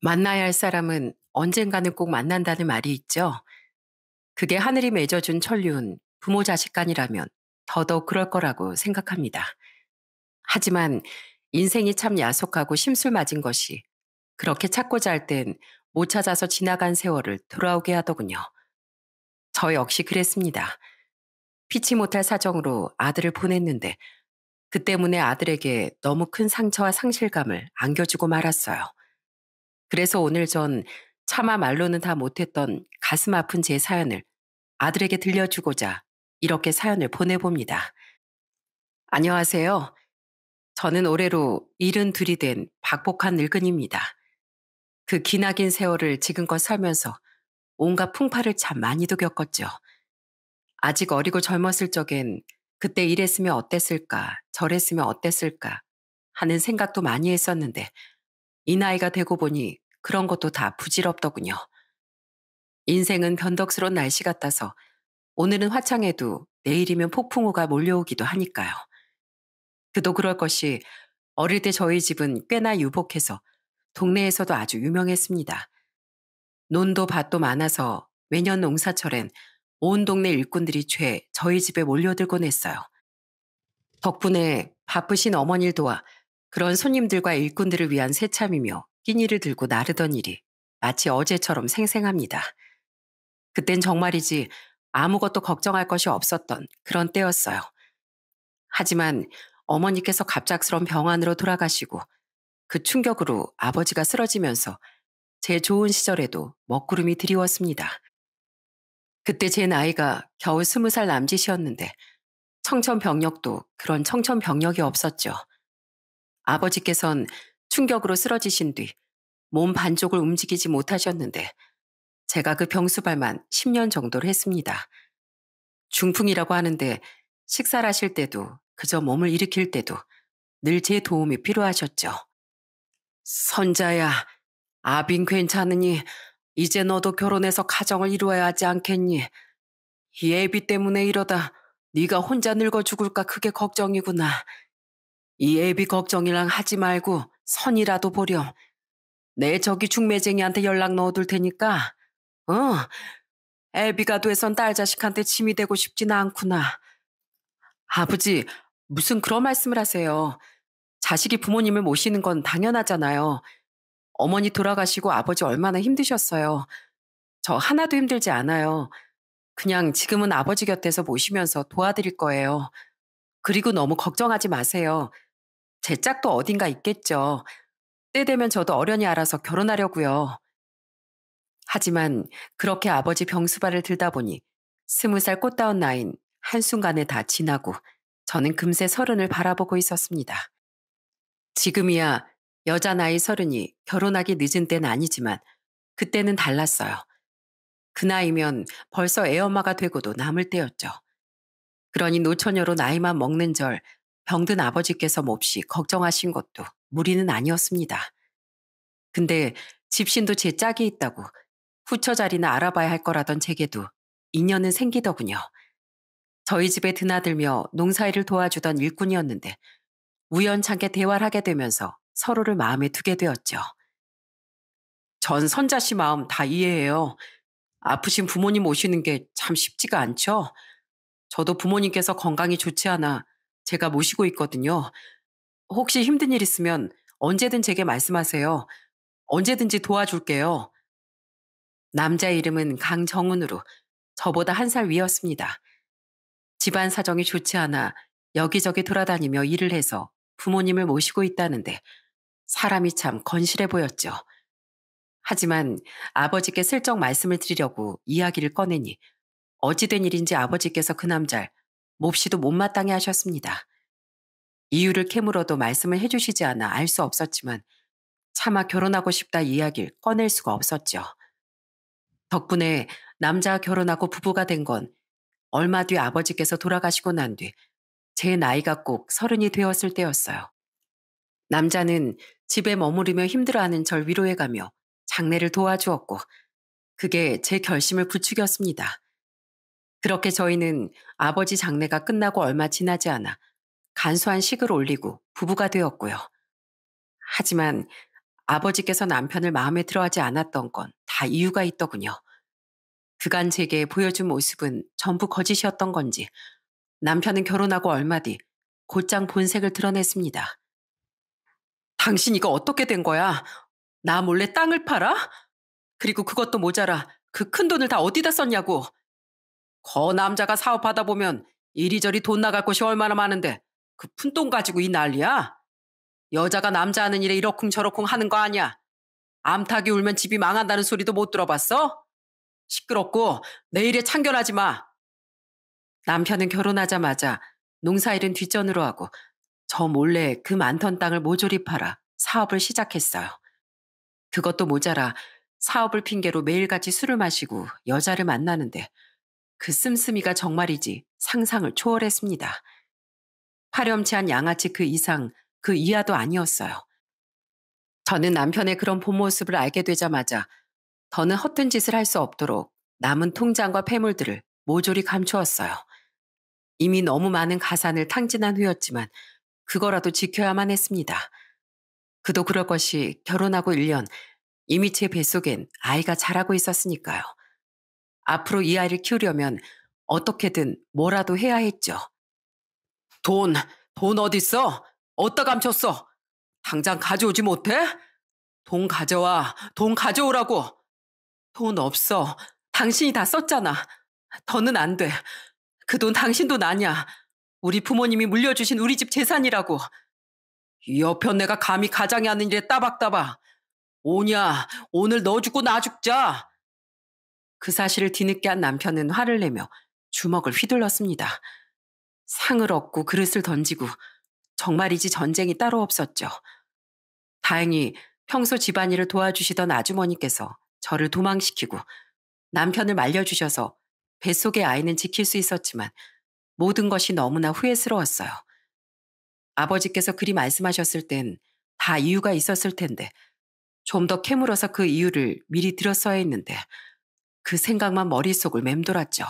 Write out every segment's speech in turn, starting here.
만나야 할 사람은 언젠가는 꼭 만난다는 말이 있죠. 그게 하늘이 맺어준 천륜, 부모 자식 간이라면 더더욱 그럴 거라고 생각합니다. 하지만 인생이 참 야속하고 심술맞은 것이 그렇게 찾고자 할 땐 못 찾아서 지나간 세월을 돌아오게 하더군요. 저 역시 그랬습니다. 피치 못할 사정으로 아들을 보냈는데 그 때문에 아들에게 너무 큰 상처와 상실감을 안겨주고 말았어요. 그래서 오늘 전 차마 말로는 다 못했던 가슴 아픈 제 사연을 아들에게 들려주고자 이렇게 사연을 보내봅니다. 안녕하세요. 저는 올해로 72이 된 박복한 늙은입니다. 그 기나긴 세월을 지금껏 살면서 온갖 풍파를 참 많이도 겪었죠. 아직 어리고 젊었을 적엔 그때 이랬으면 어땠을까, 저랬으면 어땠을까 하는 생각도 많이 했었는데 이 나이가 되고 보니 그런 것도 다 부질없더군요. 인생은 변덕스러운 날씨 같아서 오늘은 화창해도 내일이면 폭풍우가 몰려오기도 하니까요. 그도 그럴 것이 어릴 때 저희 집은 꽤나 유복해서 동네에서도 아주 유명했습니다. 논도 밭도 많아서 매년 농사철엔 온 동네 일꾼들이 죄 저희 집에 몰려들곤 했어요. 덕분에 바쁘신 어머니를 도와 그런 손님들과 일꾼들을 위한 새참이며 끼니를 들고 나르던 일이 마치 어제처럼 생생합니다. 그땐 정말이지 아무것도 걱정할 것이 없었던 그런 때였어요. 하지만 어머니께서 갑작스런 병안으로 돌아가시고 그 충격으로 아버지가 쓰러지면서 제 좋은 시절에도 먹구름이 드리웠습니다. 그때 제 나이가 겨우 스무 살 남짓이었는데 청천벽력도 그런 청천벽력이 없었죠. 아버지께선 충격으로 쓰러지신 뒤 몸 반쪽을 움직이지 못하셨는데 제가 그 병수발만 10년 정도를 했습니다. 중풍이라고 하는데 식사를 하실 때도 그저 몸을 일으킬 때도 늘 제 도움이 필요하셨죠. 선자야, 아빈 괜찮으니 이제 너도 결혼해서 가정을 이루어야 하지 않겠니? 이애비 때문에 이러다 네가 혼자 늙어 죽을까 크게 걱정이구나. 이 애비 걱정이랑 하지 말고 선이라도 보렴. 내 저기 중매쟁이한테 연락 넣어둘 테니까. 어, 애비가 돼선 딸 자식한테 짐이 되고 싶진 않구나. 아버지, 무슨 그런 말씀을 하세요. 자식이 부모님을 모시는 건 당연하잖아요. 어머니 돌아가시고 아버지 얼마나 힘드셨어요. 저 하나도 힘들지 않아요. 그냥 지금은 아버지 곁에서 모시면서 도와드릴 거예요. 그리고 너무 걱정하지 마세요. 제 짝도 어딘가 있겠죠. 때 되면 저도 어련히 알아서 결혼하려고요. 하지만 그렇게 아버지 병수발을 들다 보니 스무 살 꽃다운 나인 한순간에 다 지나고 저는 금세 서른을 바라보고 있었습니다. 지금이야 여자 나이 서른이 결혼하기 늦은 때는 아니지만 그때는 달랐어요. 그 나이면 벌써 애엄마가 되고도 남을 때였죠. 그러니 노처녀로 나이만 먹는 절 병든 아버지께서 몹시 걱정하신 것도 무리는 아니었습니다. 근데 집신도 제 짝이 있다고 후처 자리는 알아봐야 할 거라던 제게도 인연은 생기더군요. 저희 집에 드나들며 농사일을 도와주던 일꾼이었는데 우연찮게 대화를 하게 되면서 서로를 마음에 두게 되었죠. 전 선자 씨 마음 다 이해해요. 아프신 부모님 오시는 게 참 쉽지가 않죠. 저도 부모님께서 건강이 좋지 않아 제가 모시고 있거든요. 혹시 힘든 일 있으면 언제든 제게 말씀하세요. 언제든지 도와줄게요. 남자 이름은 강정훈으로 저보다 한 살 위였습니다. 집안 사정이 좋지 않아 여기저기 돌아다니며 일을 해서 부모님을 모시고 있다는데 사람이 참 건실해 보였죠. 하지만 아버지께 슬쩍 말씀을 드리려고 이야기를 꺼내니 어찌된 일인지 아버지께서 그 남자를 몹시도 못마땅해 하셨습니다. 이유를 캐물어도 말씀을 해주시지 않아 알 수 없었지만 차마 결혼하고 싶다 이야기를 꺼낼 수가 없었죠. 덕분에 남자 결혼하고 부부가 된 건 얼마 뒤 아버지께서 돌아가시고 난 뒤 제 나이가 꼭 서른이 되었을 때였어요. 남자는 집에 머무르며 힘들어하는 절 위로해가며 장례를 도와주었고 그게 제 결심을 부추겼습니다. 그렇게 저희는 아버지 장례가 끝나고 얼마 지나지 않아 간소한 식을 올리고 부부가 되었고요. 하지만 아버지께서 남편을 마음에 들어하지 않았던 건 다 이유가 있더군요. 그간 제게 보여준 모습은 전부 거짓이었던 건지 남편은 결혼하고 얼마 뒤 곧장 본색을 드러냈습니다. 당신 이거 어떻게 된 거야? 나 몰래 땅을 팔아? 그리고 그것도 모자라 그 큰 돈을 다 어디다 썼냐고. 거 남자가 사업하다 보면 이리저리 돈 나갈 곳이 얼마나 많은데 그 푼돈 가지고 이 난리야? 여자가 남자 하는 일에 이러쿵저러쿵 하는 거 아니야. 암탉이 울면 집이 망한다는 소리도 못 들어봤어? 시끄럽고 내일에 참견하지 마. 남편은 결혼하자마자 농사일은 뒷전으로 하고 저 몰래 그 많던 땅을 모조리 팔아 사업을 시작했어요. 그것도 모자라 사업을 핑계로 매일같이 술을 마시고 여자를 만나는데 그 씀씀이가 정말이지 상상을 초월했습니다. 파렴치한 양아치 그 이상, 그 이하도 아니었어요. 저는 남편의 그런 본 모습을 알게 되자마자 더는 헛된 짓을 할 수 없도록 남은 통장과 폐물들을 모조리 감추었어요. 이미 너무 많은 가산을 탕진한 후였지만 그거라도 지켜야만 했습니다. 그도 그럴 것이 결혼하고 1년 이미 제 뱃속엔 아이가 자라고 있었으니까요. 앞으로 이 아이를 키우려면 어떻게든 뭐라도 해야 했죠. 돈, 돈 어딨어? 어디다 감췄어? 당장 가져오지 못해? 돈 가져와, 돈 가져오라고. 돈 없어. 당신이 다 썼잖아. 더는 안 돼. 그 돈 당신 도 나냐. 우리 부모님이 물려주신 우리 집 재산이라고. 이여편 내가 감히 가장이 하는 일에 따박따박. 오냐, 오늘 너 죽고 나 죽자. 그 사실을 뒤늦게 한 남편은 화를 내며 주먹을 휘둘렀습니다. 상을 얻고 그릇을 던지고 정말이지 전쟁이 따로 없었죠. 다행히 평소 집안일을 도와주시던 아주머니께서 저를 도망시키고 남편을 말려주셔서 뱃속의 아이는 지킬 수 있었지만 모든 것이 너무나 후회스러웠어요. 아버지께서 그리 말씀하셨을 땐 다 이유가 있었을 텐데 좀 더 캐물어서 그 이유를 미리 들었어야 했는데 그 생각만 머릿속을 맴돌았죠.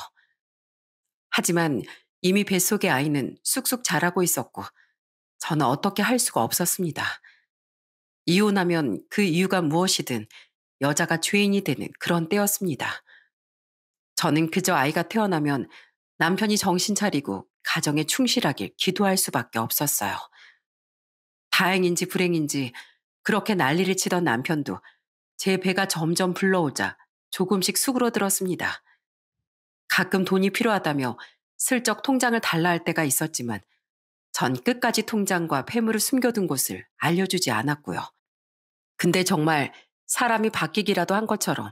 하지만 이미 뱃속의 아이는 쑥쑥 자라고 있었고 저는 어떻게 할 수가 없었습니다. 이혼하면 그 이유가 무엇이든 여자가 죄인이 되는 그런 때였습니다. 저는 그저 아이가 태어나면 남편이 정신 차리고 가정에 충실하길 기도할 수밖에 없었어요. 다행인지 불행인지 그렇게 난리를 치던 남편도 제 배가 점점 불러오자 조금씩 수그러들었습니다. 가끔 돈이 필요하다며 슬쩍 통장을 달라 할 때가 있었지만 전 끝까지 통장과 폐물을 숨겨둔 곳을 알려주지 않았고요. 근데 정말 사람이 바뀌기라도 한 것처럼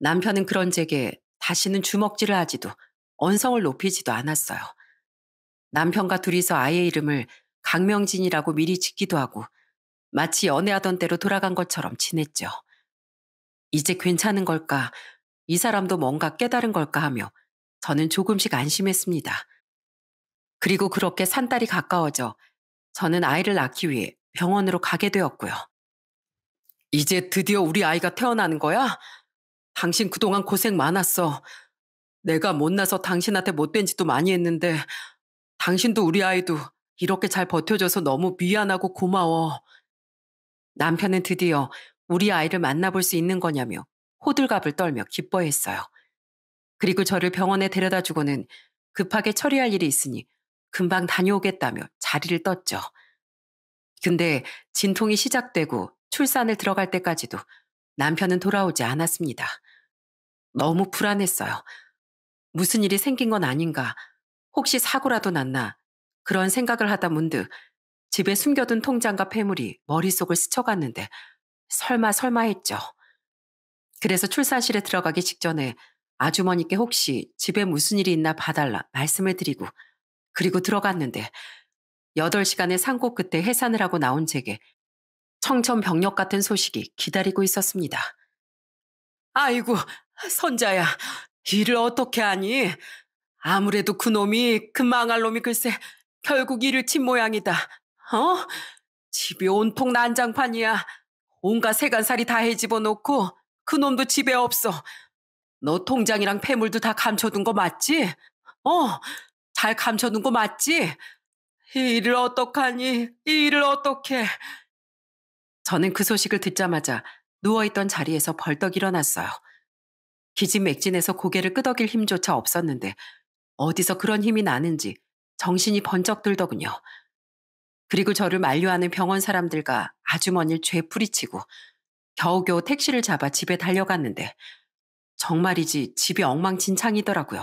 남편은 그런 제게 다시는 주먹질을 하지도 언성을 높이지도 않았어요. 남편과 둘이서 아이의 이름을 강명진이라고 미리 짓기도 하고 마치 연애하던 때로 돌아간 것처럼 지냈죠. 이제 괜찮은 걸까? 이 사람도 뭔가 깨달은 걸까 하며 저는 조금씩 안심했습니다. 그리고 그렇게 산딸이 가까워져 저는 아이를 낳기 위해 병원으로 가게 되었고요. 이제 드디어 우리 아이가 태어나는 거야? 당신 그동안 고생 많았어. 내가 못나서 당신한테 못된 짓도 많이 했는데 당신도 우리 아이도 이렇게 잘 버텨줘서 너무 미안하고 고마워. 남편은 드디어 우리 아이를 만나볼 수 있는 거냐며 호들갑을 떨며 기뻐했어요. 그리고 저를 병원에 데려다 주고는 급하게 처리할 일이 있으니 금방 다녀오겠다며 자리를 떴죠. 근데 진통이 시작되고 출산을 들어갈 때까지도 남편은 돌아오지 않았습니다. 너무 불안했어요. 무슨 일이 생긴 건 아닌가, 혹시 사고라도 났나, 그런 생각을 하다 문득 집에 숨겨둔 통장과 폐물이 머릿속을 스쳐갔는데 설마 설마 했죠. 그래서 출산실에 들어가기 직전에 아주머니께 혹시 집에 무슨 일이 있나 봐달라 말씀을 드리고 그리고 들어갔는데 8시간의 상고 끝에 해산을 하고 나온 제게 청천벽력 같은 소식이 기다리고 있었습니다. 아이고 선자야 일을 어떻게 하니? 아무래도 그놈이 그 망할 놈이 글쎄 결국 일을 친 모양이다. 어? 집이 온통 난장판이야. 온갖 세간살이 다 헤집어놓고 그놈도 집에 없어. 너 통장이랑 폐물도 다 감춰둔 거 맞지? 어, 잘 감춰둔 거 맞지? 이 일을 어떡하니? 이 일을 어떡해? 저는 그 소식을 듣자마자 누워있던 자리에서 벌떡 일어났어요. 기진맥진해서 고개를 끄덕일 힘조차 없었는데 어디서 그런 힘이 나는지 정신이 번쩍 들더군요. 그리고 저를 만류하는 병원 사람들과 아주머니를 죄풀이치고 겨우겨우 택시를 잡아 집에 달려갔는데 정말이지 집이 엉망진창이더라고요.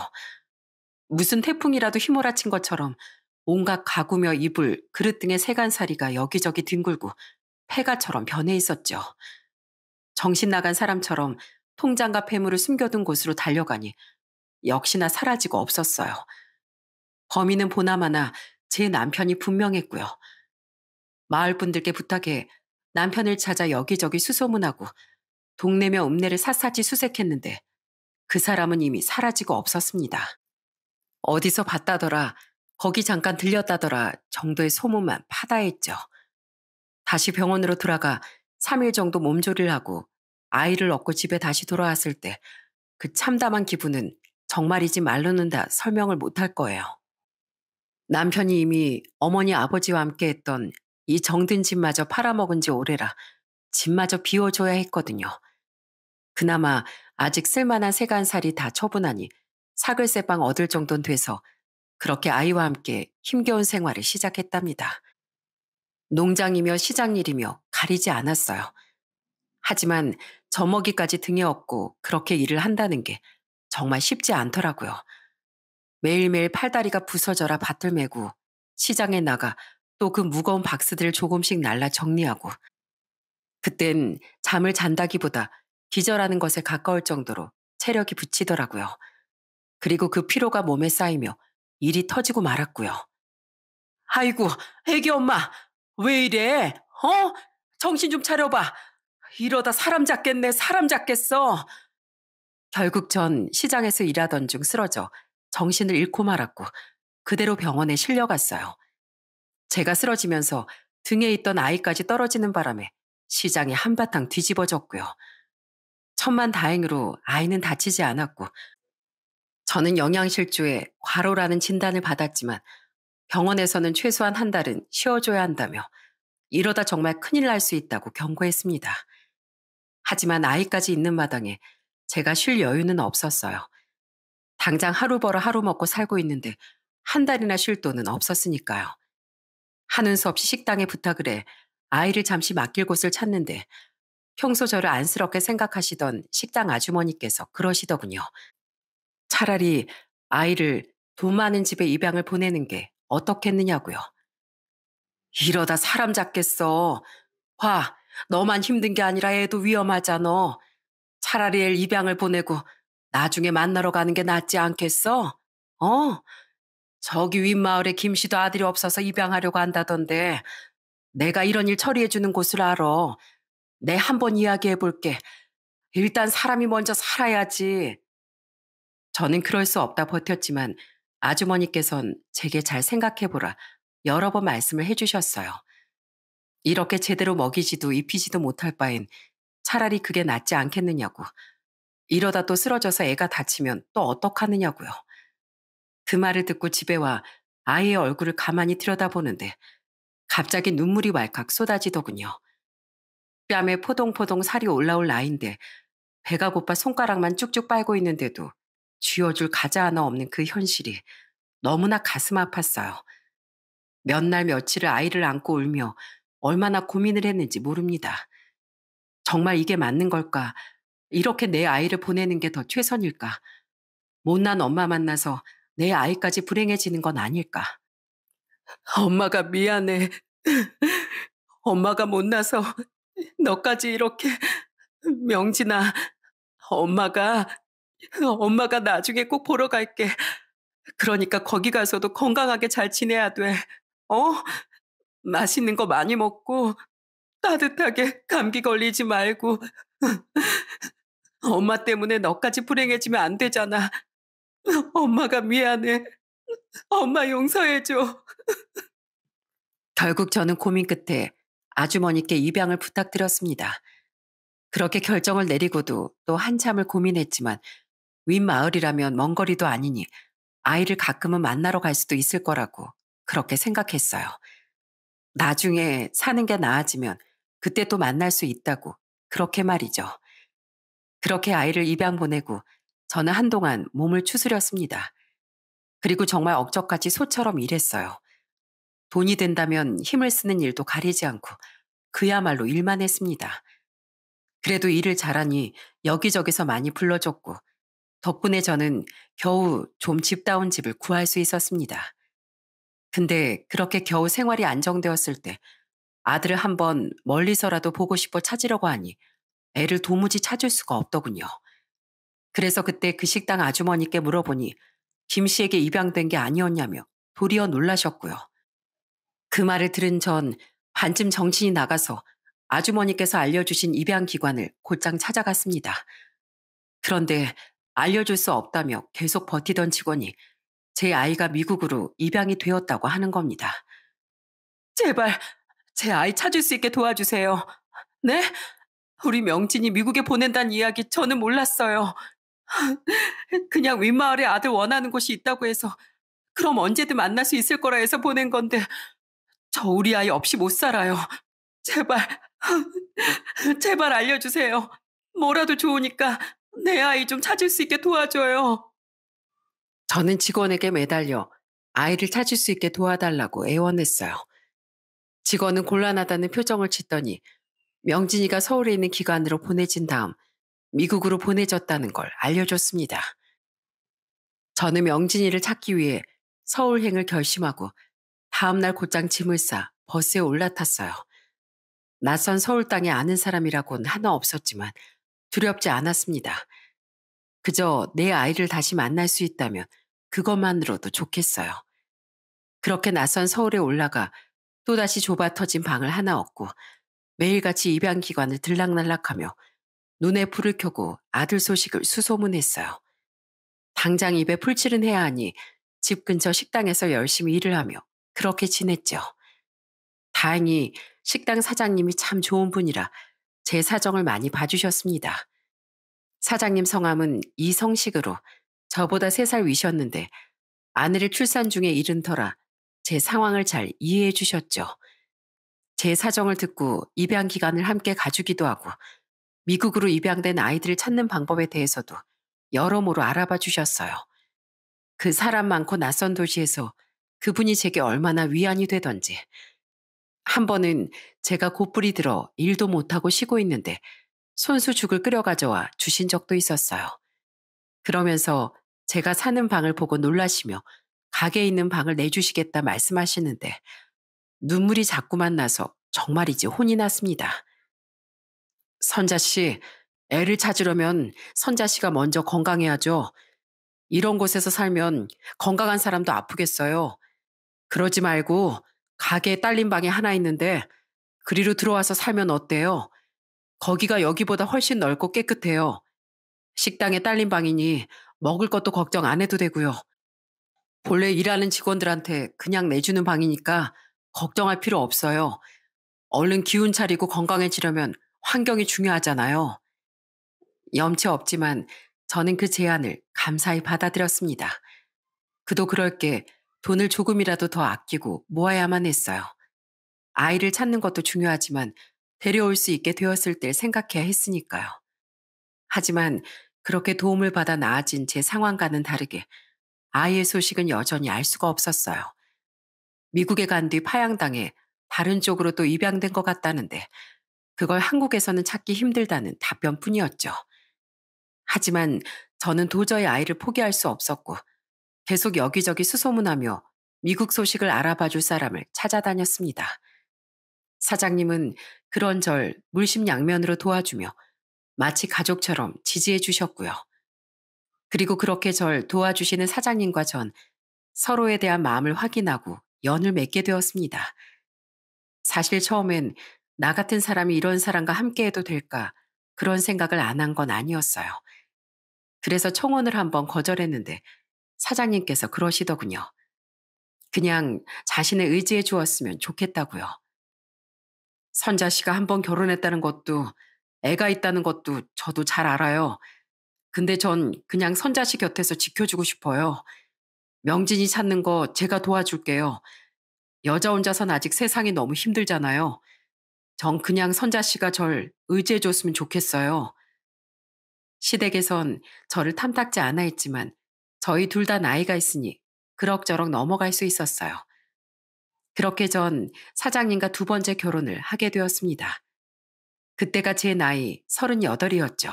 무슨 태풍이라도 휘몰아친 것처럼 온갖 가구며 이불, 그릇 등의 세간살이가 여기저기 뒹굴고 폐가처럼 변해 있었죠. 정신 나간 사람처럼 통장과 폐물을 숨겨둔 곳으로 달려가니 역시나 사라지고 없었어요. 범인은 보나마나 제 남편이 분명했고요. 마을 분들께 부탁해 남편을 찾아 여기저기 수소문하고 동네며 읍내를 샅샅이 수색했는데 그 사람은 이미 사라지고 없었습니다. 어디서 봤다더라, 거기 잠깐 들렸다더라 정도의 소문만 파다했죠. 다시 병원으로 돌아가 3일 정도 몸조리를 하고 아이를 얻고 집에 다시 돌아왔을 때 그 참담한 기분은 정말이지 말로는 다 설명을 못할 거예요. 남편이 이미 어머니 아버지와 함께 했던 이 정든 집마저 팔아먹은 지 오래라 집마저 비워줘야 했거든요. 그나마 아직 쓸만한 세간살이 다 처분하니 사글세빵 얻을 정도는 돼서 그렇게 아이와 함께 힘겨운 생활을 시작했답니다. 농장이며 시장일이며 가리지 않았어요. 하지만 저먹이까지 등에 업고 그렇게 일을 한다는 게 정말 쉽지 않더라고요. 매일매일 팔다리가 부서져라 밭을 메고 시장에 나가 또그 무거운 박스들을 조금씩 날라 정리하고 그땐 잠을 잔다기보다 기절하는 것에 가까울 정도로 체력이 붙이더라고요. 그리고 그 피로가 몸에 쌓이며 일이 터지고 말았고요. 아이고, 애기 엄마, 왜 이래? 어? 정신 좀 차려봐. 이러다 사람 잡겠네, 사람 잡겠어. 결국 전 시장에서 일하던 중 쓰러져 정신을 잃고 말았고 그대로 병원에 실려갔어요. 제가 쓰러지면서 등에 있던 아이까지 떨어지는 바람에 시장이 한바탕 뒤집어졌고요. 천만 다행으로 아이는 다치지 않았고 저는 영양실조에 과로라는 진단을 받았지만 병원에서는 최소한 한 달은 쉬어줘야 한다며 이러다 정말 큰일 날 수 있다고 경고했습니다. 하지만 아이까지 있는 마당에 제가 쉴 여유는 없었어요. 당장 하루 벌어 하루 먹고 살고 있는데 한 달이나 쉴 돈은 없었으니까요. 하는 수 없이 식당에 부탁을 해 아이를 잠시 맡길 곳을 찾는데 평소 저를 안쓰럽게 생각하시던 식당 아주머니께서 그러시더군요. 차라리 아이를 돈 많은 집에 입양을 보내는 게 어떻겠느냐고요. 이러다 사람 잡겠어. 화, 너만 힘든 게 아니라 애도 위험하잖아. 차라리 애를 입양을 보내고 나중에 만나러 가는 게 낫지 않겠어? 어, 저기 윗마을에 김씨도 아들이 없어서 입양하려고 한다던데 내가 이런 일 처리해주는 곳을 알아. 내 한 번 이야기해볼게. 일단 사람이 먼저 살아야지. 저는 그럴 수 없다 버텼지만 아주머니께선 제게 잘 생각해보라 여러 번 말씀을 해주셨어요. 이렇게 제대로 먹이지도 입히지도 못할 바엔 차라리 그게 낫지 않겠느냐고. 이러다 또 쓰러져서 애가 다치면 또 어떡하느냐고요. 그 말을 듣고 집에 와 아이의 얼굴을 가만히 들여다보는데 갑자기 눈물이 왈칵 쏟아지더군요. 뺨에 포동포동 살이 올라올 나인데 배가 고파 손가락만 쭉쭉 빨고 있는데도 쥐어줄 가자 하나 없는 그 현실이 너무나 가슴 아팠어요. 몇 날 며칠을 아이를 안고 울며 얼마나 고민을 했는지 모릅니다. 정말 이게 맞는 걸까? 이렇게 내 아이를 보내는 게 더 최선일까? 못난 엄마 만나서 내 아이까지 불행해지는 건 아닐까. 엄마가 미안해. 엄마가 못나서 너까지 이렇게 명진아 엄마가 엄마가 나중에 꼭 보러 갈게. 그러니까 거기 가서도 건강하게 잘 지내야 돼. 어? 맛있는 거 많이 먹고 따뜻하게 감기 걸리지 말고 엄마 때문에 너까지 불행해지면 안 되잖아. 엄마가 미안해. 엄마 용서해줘. 결국 저는 고민 끝에 아주머니께 입양을 부탁드렸습니다. 그렇게 결정을 내리고도 또 한참을 고민했지만 윗마을이라면 먼 거리도 아니니 아이를 가끔은 만나러 갈 수도 있을 거라고 그렇게 생각했어요. 나중에 사는 게 나아지면 그때 또 만날 수 있다고 그렇게 말이죠. 그렇게 아이를 입양 보내고 저는 한동안 몸을 추스렸습니다. 그리고 정말 억적같이 소처럼 일했어요. 돈이 된다면 힘을 쓰는 일도 가리지 않고 그야말로 일만 했습니다. 그래도 일을 잘하니 여기저기서 많이 불러줬고 덕분에 저는 겨우 좀 집다운 집을 구할 수 있었습니다. 근데 그렇게 겨우 생활이 안정되었을 때 아들을 한번 멀리서라도 보고 싶어 찾으려고 하니 애를 도무지 찾을 수가 없더군요. 그래서 그때 그 식당 아주머니께 물어보니 김 씨에게 입양된 게 아니었냐며 도리어 놀라셨고요. 그 말을 들은 전 반쯤 정신이 나가서 아주머니께서 알려주신 입양기관을 곧장 찾아갔습니다. 그런데 알려줄 수 없다며 계속 버티던 직원이 제 아이가 미국으로 입양이 되었다고 하는 겁니다. 제발 제 아이 찾을 수 있게 도와주세요. 네? 우리 명진이 미국에 보낸다는 이야기 저는 몰랐어요. 그냥 윗마을에 아들 원하는 곳이 있다고 해서 그럼 언제든 만날 수 있을 거라 해서 보낸 건데 저 우리 아이 없이 못 살아요. 제발, 제발 알려주세요. 뭐라도 좋으니까 내 아이 좀 찾을 수 있게 도와줘요. 저는 직원에게 매달려 아이를 찾을 수 있게 도와달라고 애원했어요. 직원은 곤란하다는 표정을 짓더니 명진이가 서울에 있는 기관으로 보내진 다음 미국으로 보내졌다는 걸 알려줬습니다. 저는 명진이를 찾기 위해 서울행을 결심하고 다음날 곧장 짐을 싸 버스에 올라탔어요. 낯선 서울 땅에 아는 사람이라곤 하나 없었지만 두렵지 않았습니다. 그저 내 아이를 다시 만날 수 있다면 그것만으로도 좋겠어요. 그렇게 낯선 서울에 올라가 또다시 좁아 터진 방을 하나 얻고 매일같이 입양기관을 들락날락하며 눈에 불을 켜고 아들 소식을 수소문했어요. 당장 입에 풀칠은 해야 하니 집 근처 식당에서 열심히 일을 하며 그렇게 지냈죠. 다행히 식당 사장님이 참 좋은 분이라 제 사정을 많이 봐주셨습니다. 사장님 성함은 이성식으로 저보다 세 살 위셨는데 아내를 출산 중에 잃은 터라 제 상황을 잘 이해해 주셨죠. 제 사정을 듣고 입양 기간을 함께 가주기도 하고 미국으로 입양된 아이들을 찾는 방법에 대해서도 여러모로 알아봐 주셨어요. 그 사람 많고 낯선 도시에서 그분이 제게 얼마나 위안이 되던지. 한 번은 제가 곧불이 들어 일도 못하고 쉬고 있는데 손수죽을 끓여가져와 주신 적도 있었어요. 그러면서 제가 사는 방을 보고 놀라시며 가게에 있는 방을 내주시겠다 말씀하시는데 눈물이 자꾸만 나서 정말이지 혼이 났습니다. 선자 씨, 애를 찾으려면 선자 씨가 먼저 건강해야죠. 이런 곳에서 살면 건강한 사람도 아프겠어요. 그러지 말고 가게에 딸린 방이 하나 있는데 그리로 들어와서 살면 어때요? 거기가 여기보다 훨씬 넓고 깨끗해요. 식당에 딸린 방이니 먹을 것도 걱정 안 해도 되고요. 본래 일하는 직원들한테 그냥 내주는 방이니까 걱정할 필요 없어요. 얼른 기운 차리고 건강해지려면 환경이 중요하잖아요. 염치 없지만 저는 그 제안을 감사히 받아들였습니다. 그도 그럴 게 돈을 조금이라도 더 아끼고 모아야만 했어요. 아이를 찾는 것도 중요하지만 데려올 수 있게 되었을 때 생각해야 했으니까요. 하지만 그렇게 도움을 받아 나아진 제 상황과는 다르게 아이의 소식은 여전히 알 수가 없었어요. 미국에 간 뒤 파양당해 다른 쪽으로 또 입양된 것 같다는데 그걸 한국에서는 찾기 힘들다는 답변뿐이었죠. 하지만 저는 도저히 아이를 포기할 수 없었고 계속 여기저기 수소문하며 미국 소식을 알아봐 줄 사람을 찾아다녔습니다. 사장님은 그런 절 물심양면으로 도와주며 마치 가족처럼 지지해 주셨고요. 그리고 그렇게 절 도와주시는 사장님과 전 서로에 대한 마음을 확인하고 연을 맺게 되었습니다. 사실 처음엔 나 같은 사람이 이런 사람과 함께해도 될까 그런 생각을 안 한 건 아니었어요. 그래서 청혼을 한번 거절했는데 사장님께서 그러시더군요. 그냥 자신의 의지해 주었으면 좋겠다고요. 선자 씨가 한번 결혼했다는 것도 애가 있다는 것도 저도 잘 알아요. 근데 전 그냥 선자 씨 곁에서 지켜주고 싶어요. 명진이 찾는 거 제가 도와줄게요. 여자 혼자선 아직 세상이 너무 힘들잖아요. 전 그냥 선자 씨가 절 의지해줬으면 좋겠어요. 시댁에선 저를 탐탁지 않아 했지만 저희 둘 다 나이가 있으니 그럭저럭 넘어갈 수 있었어요. 그렇게 전 사장님과 두 번째 결혼을 하게 되었습니다. 그때가 제 나이 38이었죠.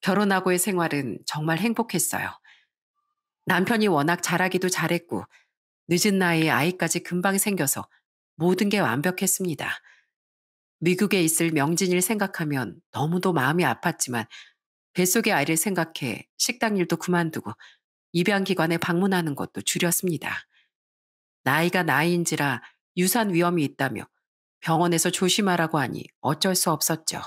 결혼하고의 생활은 정말 행복했어요. 남편이 워낙 잘하기도 잘했고, 늦은 나이에 아이까지 금방 생겨서 모든 게 완벽했습니다. 미국에 있을 명진이를 생각하면 너무도 마음이 아팠지만 뱃속의 아이를 생각해 식당 일도 그만두고 입양기관에 방문하는 것도 줄였습니다. 나이가 나이인지라 유산 위험이 있다며 병원에서 조심하라고 하니 어쩔 수 없었죠.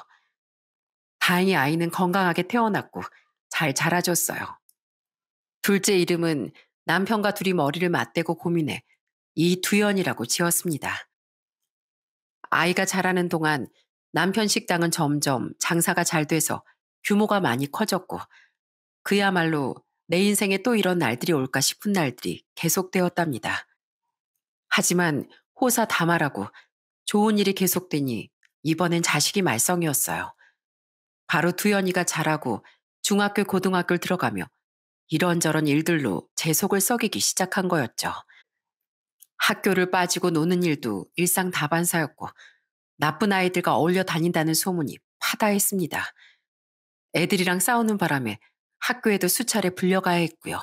다행히 아이는 건강하게 태어났고 잘 자라줬어요. 둘째 이름은 남편과 둘이 머리를 맞대고 고민해 이두연이라고 지었습니다. 아이가 자라는 동안 남편 식당은 점점 장사가 잘 돼서 규모가 많이 커졌고 그야말로 내 인생에 또 이런 날들이 올까 싶은 날들이 계속되었답니다. 하지만 호사 다말하고 좋은 일이 계속되니 이번엔 자식이 말썽이었어요. 바로 두연이가 자라고 중학교 고등학교를 들어가며 이런저런 일들로 재 속을 썩이기 시작한 거였죠. 학교를 빠지고 노는 일도 일상 다반사였고 나쁜 아이들과 어울려 다닌다는 소문이 파다했습니다. 애들이랑 싸우는 바람에 학교에도 수차례 불려가야 했고요.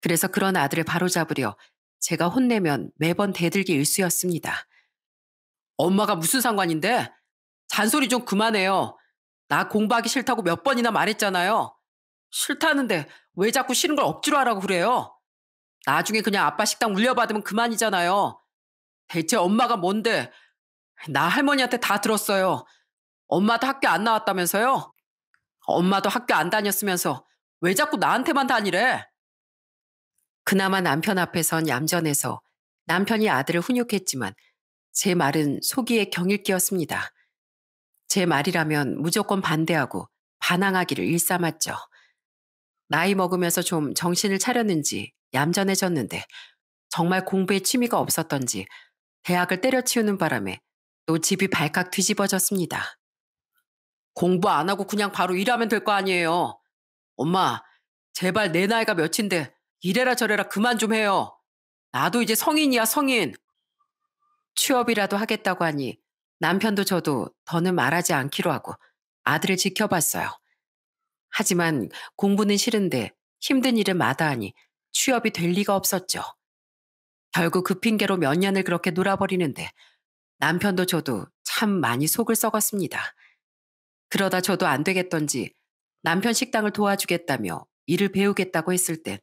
그래서 그런 아들을 바로잡으려 제가 혼내면 매번 대들기 일쑤였습니다. 엄마가 무슨 상관인데? 잔소리 좀 그만해요. 나 공부하기 싫다고 몇 번이나 말했잖아요. 싫다는데 왜 자꾸 싫은 걸 억지로 하라고 그래요? 나중에 그냥 아빠 식당 물려받으면 그만이잖아요. 대체 엄마가 뭔데? 나 할머니한테 다 들었어요. 엄마도 학교 안 나왔다면서요? 엄마도 학교 안 다녔으면서 왜 자꾸 나한테만 다니래? 그나마 남편 앞에선 얌전해서 남편이 아들을 훈육했지만 제 말은 속이의 경일기였습니다. 제 말이라면 무조건 반대하고 반항하기를 일삼았죠. 나이 먹으면서 좀 정신을 차렸는지 얌전해졌는데 정말 공부에 취미가 없었던지 대학을 때려치우는 바람에 또 집이 발칵 뒤집어졌습니다. 공부 안 하고 그냥 바로 일하면 될 거 아니에요. 엄마, 제발 내 나이가 몇인데 이래라 저래라 그만 좀 해요. 나도 이제 성인이야, 성인. 취업이라도 하겠다고 하니 남편도 저도 더는 말하지 않기로 하고 아들을 지켜봤어요. 하지만 공부는 싫은데 힘든 일을 마다하니 취업이 될 리가 없었죠. 결국 그 핑계로 몇 년을 그렇게 놀아버리는데 남편도 저도 참 많이 속을 썩었습니다. 그러다 저도 안 되겠던지 남편 식당을 도와주겠다며 일을 배우겠다고 했을 땐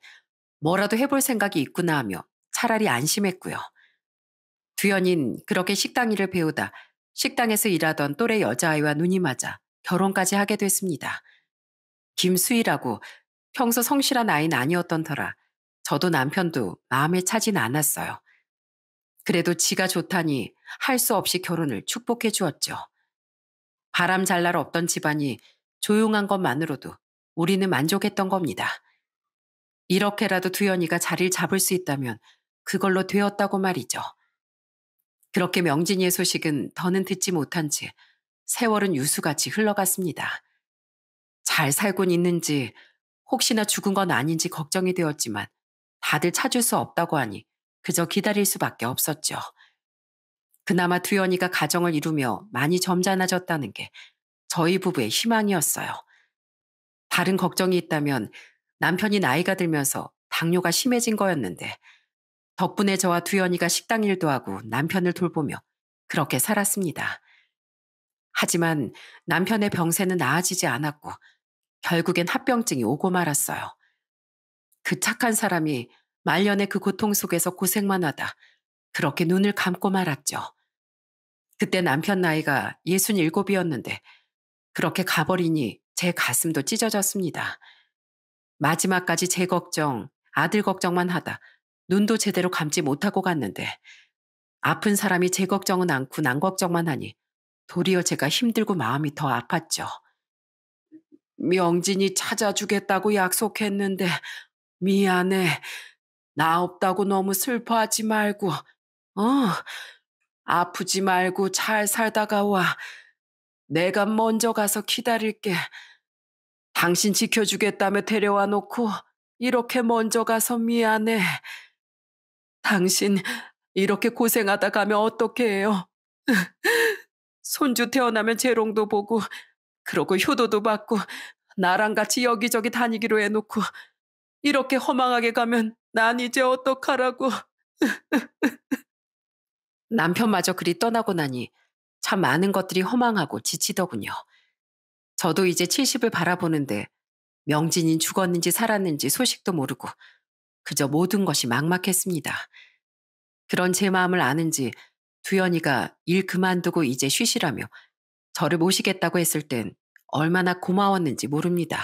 뭐라도 해볼 생각이 있구나 하며 차라리 안심했고요. 두 연인 그렇게 식당 일을 배우다 식당에서 일하던 또래 여자아이와 눈이 맞아 결혼까지 하게 됐습니다. 김수희라고 평소 성실한 아이는 아니었던 터라 저도 남편도 마음에 차진 않았어요. 그래도 지가 좋다니 할 수 없이 결혼을 축복해 주었죠. 바람 잘 날 없던 집안이 조용한 것만으로도 우리는 만족했던 겁니다. 이렇게라도 두연이가 자리를 잡을 수 있다면 그걸로 되었다고 말이죠. 그렇게 명진이의 소식은 더는 듣지 못한 채 세월은 유수같이 흘러갔습니다. 잘 살곤 있는지 혹시나 죽은 건 아닌지 걱정이 되었지만 다들 찾을 수 없다고 하니 그저 기다릴 수밖에 없었죠. 그나마 두연이가 가정을 이루며 많이 점잖아졌다는 게 저희 부부의 희망이었어요. 다른 걱정이 있다면 남편이 나이가 들면서 당뇨가 심해진 거였는데 덕분에 저와 두연이가 식당 일도 하고 남편을 돌보며 그렇게 살았습니다. 하지만 남편의 병세는 나아지지 않았고 결국엔 합병증이 오고 말았어요. 그 착한 사람이 말년에그 고통 속에서 고생만 하다 그렇게 눈을 감고 말았죠. 그때 남편 나이가 67이었는데 그렇게 가버리니 제 가슴도 찢어졌습니다. 마지막까지 제 걱정, 아들 걱정만 하다 눈도 제대로 감지 못하고 갔는데 아픈 사람이 제 걱정은 않고 난 걱정만 하니 도리어 제가 힘들고 마음이 더 아팠죠. 명진이 찾아주겠다고 약속했는데 미안해. 나 없다고 너무 슬퍼하지 말고, 어, 아프지 말고 잘 살다가 와. 내가 먼저 가서 기다릴게. 당신 지켜주겠다며 데려와 놓고 이렇게 먼저 가서 미안해. 당신 이렇게 고생하다 가면 어떻게 해요? 손주 태어나면 재롱도 보고 그러고 효도도 받고 나랑 같이 여기저기 다니기로 해놓고 이렇게 허망하게 가면 난 이제 어떡하라고. 남편마저 그리 떠나고 나니 참 많은 것들이 허망하고 지치더군요. 저도 이제 70을 바라보는데 명진인 죽었는지 살았는지 소식도 모르고 그저 모든 것이 막막했습니다. 그런 제 마음을 아는지 두연이가 일 그만두고 이제 쉬시라며 저를 모시겠다고 했을 땐 얼마나 고마웠는지 모릅니다.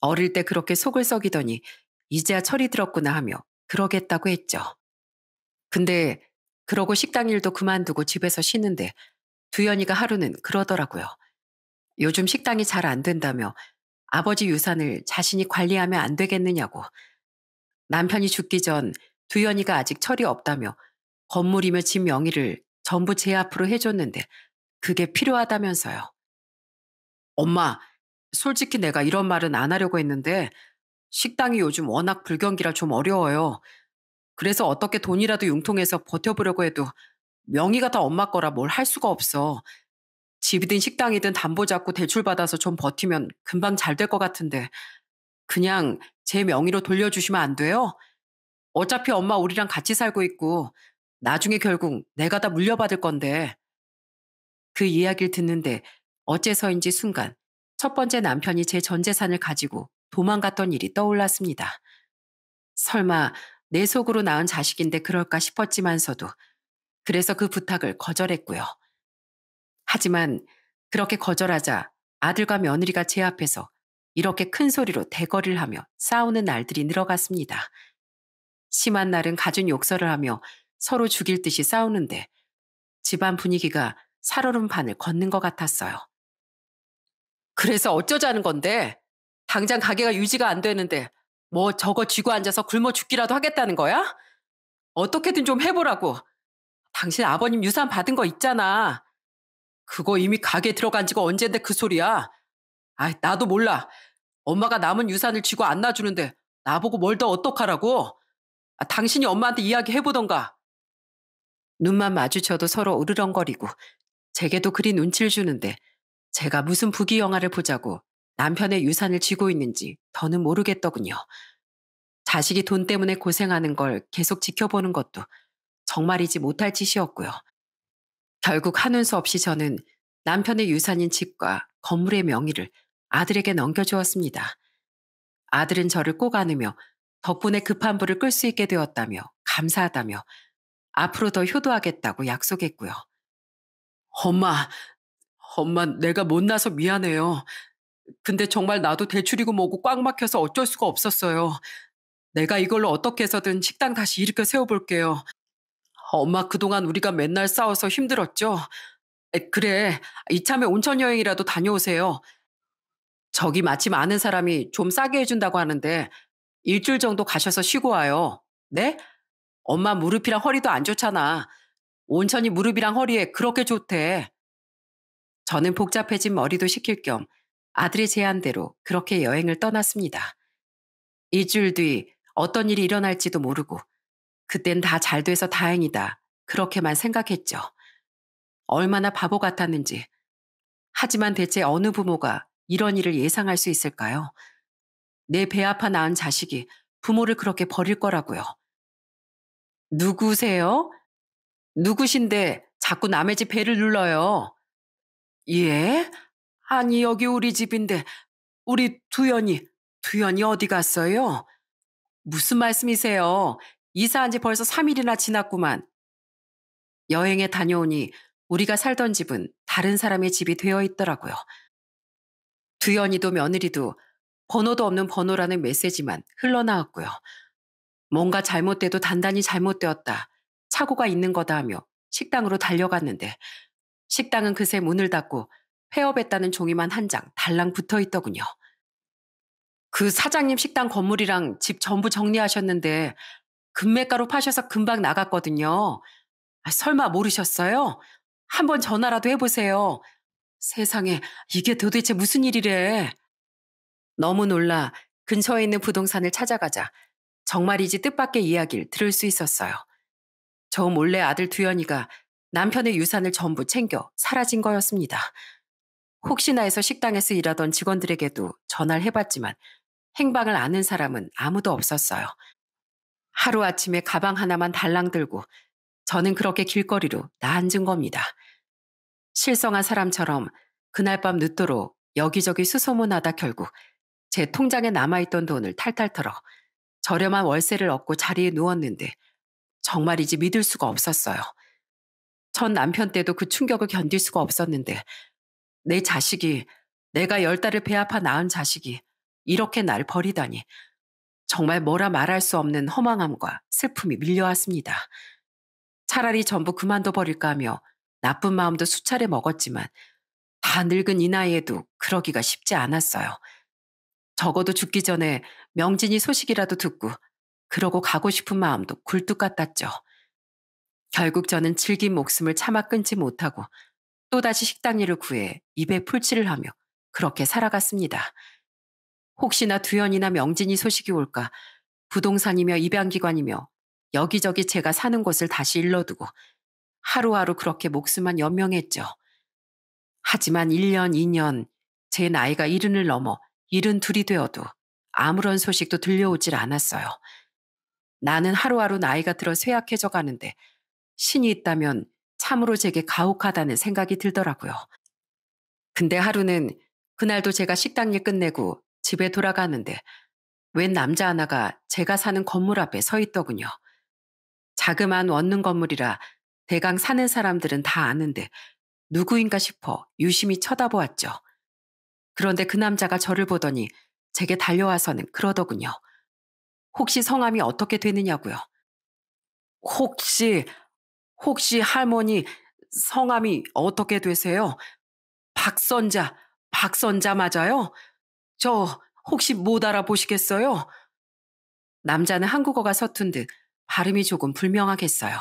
어릴 때 그렇게 속을 썩이더니 이제야 철이 들었구나 하며 그러겠다고 했죠. 근데 그러고 식당 일도 그만두고 집에서 쉬는데 두연이가 하루는 그러더라고요. 요즘 식당이 잘 안 된다며 아버지 유산을 자신이 관리하면 안 되겠느냐고. 남편이 죽기 전 두연이가 아직 철이 없다며 건물이며 집 명의를 전부 제 앞으로 해줬는데 그게 필요하다면서요. 엄마, 솔직히 내가 이런 말은 안 하려고 했는데 식당이 요즘 워낙 불경기라 좀 어려워요. 그래서 어떻게 돈이라도 융통해서 버텨보려고 해도 명의가 다 엄마 거라 뭘 할 수가 없어. 집이든 식당이든 담보 잡고 대출받아서 좀 버티면 금방 잘 될 것 같은데 그냥 제 명의로 돌려주시면 안 돼요? 어차피 엄마 우리랑 같이 살고 있고 나중에 결국 내가 다 물려받을 건데 그 이야기를 듣는데 어째서인지 순간 첫 번째 남편이 제 전 재산을 가지고 도망갔던 일이 떠올랐습니다. 설마 내 속으로 낳은 자식인데 그럴까 싶었지만서도 그래서 그 부탁을 거절했고요. 하지만 그렇게 거절하자 아들과 며느리가 제 앞에서 이렇게 큰 소리로 대거리를 하며 싸우는 날들이 늘어갔습니다. 심한 날은 가진 욕설을 하며 서로 죽일 듯이 싸우는데 집안 분위기가 살얼음판을 걷는 것 같았어요. 그래서 어쩌자는 건데? 당장 가게가 유지가 안 되는데 뭐 저거 쥐고 앉아서 굶어 죽기라도 하겠다는 거야? 어떻게든 좀 해보라고. 당신 아버님 유산 받은 거 있잖아. 그거 이미 가게 들어간 지가 언젠데 그 소리야. 아이, 나도 몰라. 엄마가 남은 유산을 쥐고 안 놔주는데 나보고 뭘 더 어떡하라고? 아, 당신이 엄마한테 이야기해보던가. 눈만 마주쳐도 서로 으르렁거리고 제게도 그리 눈치를 주는데 제가 무슨 부귀 영화를 보자고 남편의 유산을 쥐고 있는지 더는 모르겠더군요. 자식이 돈 때문에 고생하는 걸 계속 지켜보는 것도 정말이지 못할 짓이었고요. 결국 하는 수 없이 저는 남편의 유산인 집과 건물의 명의를 아들에게 넘겨주었습니다. 아들은 저를 꼭 안으며 덕분에 급한 불을 끌 수 있게 되었다며 감사하다며 앞으로 더 효도하겠다고 약속했고요. 엄마, 엄마, 내가 못나서 미안해요. 근데 정말 나도 대출이고 뭐고 꽉 막혀서 어쩔 수가 없었어요. 내가 이걸로 어떻게 해서든 식당 다시 일으켜 세워볼게요. 엄마, 그동안 우리가 맨날 싸워서 힘들었죠? 에, 그래, 이참에 온천 여행이라도 다녀오세요. 저기 마침 아는 사람이 좀 싸게 해준다고 하는데 일주일 정도 가셔서 쉬고 와요. 네? 엄마 무릎이랑 허리도 안 좋잖아. 온천이 무릎이랑 허리에 그렇게 좋대. 저는 복잡해진 머리도 식힐 겸 아들의 제안대로 그렇게 여행을 떠났습니다. 일주일 뒤 어떤 일이 일어날지도 모르고 그땐 다 잘 돼서 다행이다. 그렇게만 생각했죠. 얼마나 바보 같았는지. 하지만 대체 어느 부모가 이런 일을 예상할 수 있을까요? 내 배 아파 낳은 자식이 부모를 그렇게 버릴 거라고요. 누구세요? 누구신데 자꾸 남의 집 배를 눌러요? 예? 아니, 여기 우리 집인데, 우리 두연이, 두연이 어디 갔어요? 무슨 말씀이세요? 이사한 지 벌써 3일이나 지났구만. 여행에 다녀오니 우리가 살던 집은 다른 사람의 집이 되어 있더라고요. 두연이도 며느리도 번호도 없는 번호라는 메시지만 흘러나왔고요. 뭔가 잘못돼도 단단히 잘못되었다. 착오가 있는 거다 하며 식당으로 달려갔는데 식당은 그새 문을 닫고 폐업했다는 종이만 한 장 달랑 붙어 있더군요. 그 사장님 식당 건물이랑 집 전부 정리하셨는데 금매가로 파셔서 금방 나갔거든요. 아, 설마 모르셨어요? 한번 전화라도 해보세요. 세상에, 이게 도대체 무슨 일이래? 너무 놀라 근처에 있는 부동산을 찾아가자 정말이지 뜻밖의 이야기를 들을 수 있었어요. 저 몰래 아들 두현이가 남편의 유산을 전부 챙겨 사라진 거였습니다. 혹시나 해서 식당에서 일하던 직원들에게도 전화를 해봤지만 행방을 아는 사람은 아무도 없었어요. 하루아침에 가방 하나만 달랑 들고 저는 그렇게 길거리로 나앉은 겁니다. 실성한 사람처럼 그날 밤 늦도록 여기저기 수소문하다 결국 제 통장에 남아있던 돈을 탈탈 털어 저렴한 월세를 얻고 자리에 누웠는데 정말이지 믿을 수가 없었어요. 전 남편 때도 그 충격을 견딜 수가 없었는데 내 자식이 내가 열 달을 배아파 낳은 자식이 이렇게 날 버리다니 정말 뭐라 말할 수 없는 허망함과 슬픔이 밀려왔습니다. 차라리 전부 그만둬 버릴까 하며 나쁜 마음도 수차례 먹었지만 다 늙은 이 나이에도 그러기가 쉽지 않았어요. 적어도 죽기 전에 명진이 소식이라도 듣고 그러고 가고 싶은 마음도 굴뚝 같았죠. 결국 저는 질긴 목숨을 차마 끊지 못하고 또다시 식당 일을 구해 입에 풀칠을 하며 그렇게 살아갔습니다. 혹시나 두연이나 명진이 소식이 올까 부동산이며 입양기관이며 여기저기 제가 사는 곳을 다시 일러두고 하루하루 그렇게 목숨만 연명했죠. 하지만 1년, 2년 제 나이가 이른을 넘어 이른 둘이 되어도 아무런 소식도 들려오질 않았어요. 나는 하루하루 나이가 들어 쇠약해져 가는데 신이 있다면 참으로 제게 가혹하다는 생각이 들더라고요. 근데 하루는 그날도 제가 식당 일 끝내고 집에 돌아가는데 웬 남자 하나가 제가 사는 건물 앞에 서 있더군요. 자그마한 원룸 건물이라 대강 사는 사람들은 다 아는데 누구인가 싶어 유심히 쳐다보았죠. 그런데 그 남자가 저를 보더니 제게 달려와서는 그러더군요. 혹시 성함이 어떻게 되느냐고요. 혹시 혹시 할머니 성함이 어떻게 되세요? 박선자, 박선자 맞아요? 저 혹시 못 알아보시겠어요? 남자는 한국어가 서툰 듯 발음이 조금 불명하겠어요.